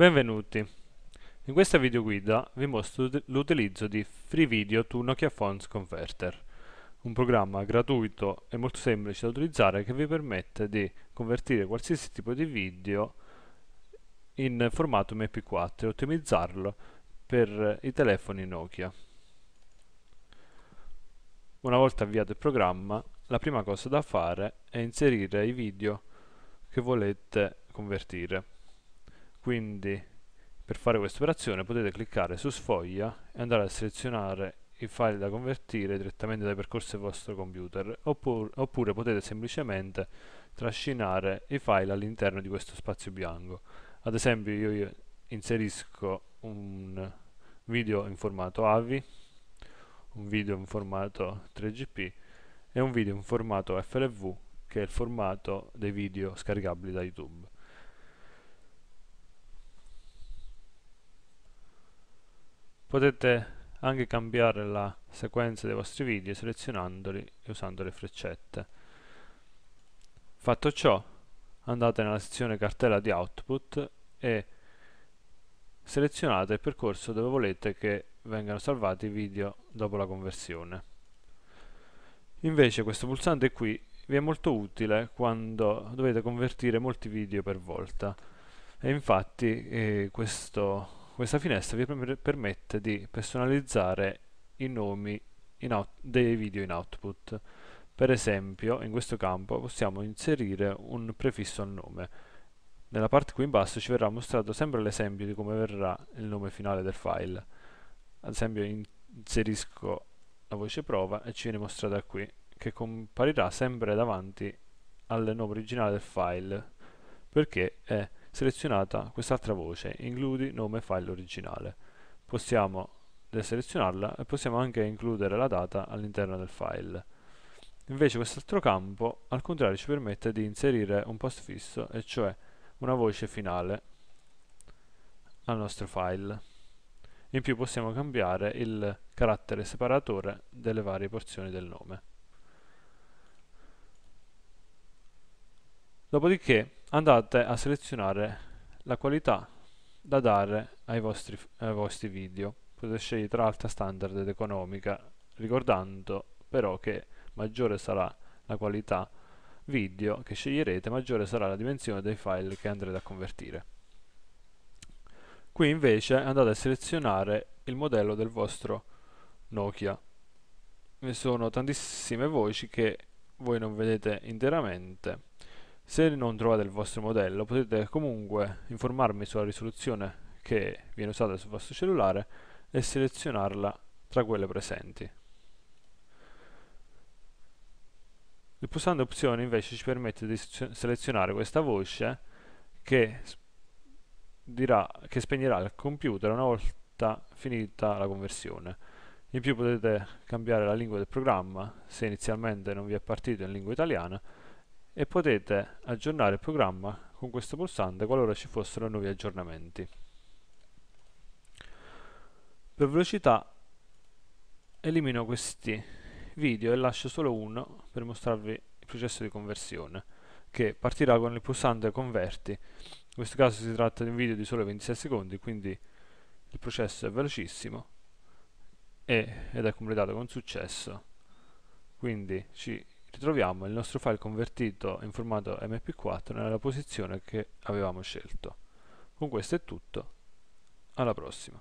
Benvenuti! In questa videoguida vi mostro l'utilizzo di Free Video to Nokia Phones Converter, un programma gratuito e molto semplice da utilizzare che vi permette di convertire qualsiasi tipo di video in formato MP4 e ottimizzarlo per i telefoni Nokia. Una volta avviato il programma, la prima cosa da fare è inserire i video che volete convertire quindi per fare questa operazione potete cliccare su sfoglia e andare a selezionare i file da convertire direttamente dai percorsi del vostro computer oppure, oppure potete semplicemente trascinare i file all'interno di questo spazio bianco ad esempio io inserisco un video in formato AVI un video in formato 3GP e un video in formato FLV che è il formato dei video scaricabili da YouTube Potete anche cambiare la sequenza dei vostri video selezionandoli e usando le freccette. Fatto ciò, andate nella sezione cartella di output e selezionate il percorso dove volete che vengano salvati i video dopo la conversione. Invece questo pulsante qui vi è molto utile quando dovete convertire molti video per volta e infatti eh, questo questa finestra vi permette di personalizzare i nomi dei video in output. Per esempio, in questo campo possiamo inserire un prefisso al nome. Nella parte qui in basso ci verrà mostrato sempre l'esempio di come verrà il nome finale del file. Ad esempio inserisco la voce prova e ci viene mostrata qui, che comparirà sempre davanti al nome originale del file, perché è selezionata quest'altra voce, includi nome file originale. Possiamo deselezionarla e possiamo anche includere la data all'interno del file. Invece quest'altro campo al contrario ci permette di inserire un postfisso, e cioè una voce finale al nostro file. In più possiamo cambiare il carattere separatore delle varie porzioni del nome. Dopodiché andate a selezionare la qualità da dare ai vostri, ai vostri video potete scegliere tra alta standard ed economica ricordando però che maggiore sarà la qualità video che sceglierete maggiore sarà la dimensione dei file che andrete a convertire qui invece andate a selezionare il modello del vostro Nokia ne sono tantissime voci che voi non vedete interamente se non trovate il vostro modello potete comunque informarmi sulla risoluzione che viene usata sul vostro cellulare e selezionarla tra quelle presenti. Il pulsante opzioni invece ci permette di selezionare questa voce che, dirà, che spegnerà il computer una volta finita la conversione. In più potete cambiare la lingua del programma se inizialmente non vi è partito in lingua italiana e potete aggiornare il programma con questo pulsante qualora ci fossero nuovi aggiornamenti. Per velocità elimino questi video e lascio solo uno per mostrarvi il processo di conversione che partirà con il pulsante converti. In questo caso si tratta di un video di solo 26 secondi quindi il processo è velocissimo ed è completato con successo quindi ci ritroviamo il nostro file convertito in formato mp4 nella posizione che avevamo scelto. Con questo è tutto, alla prossima.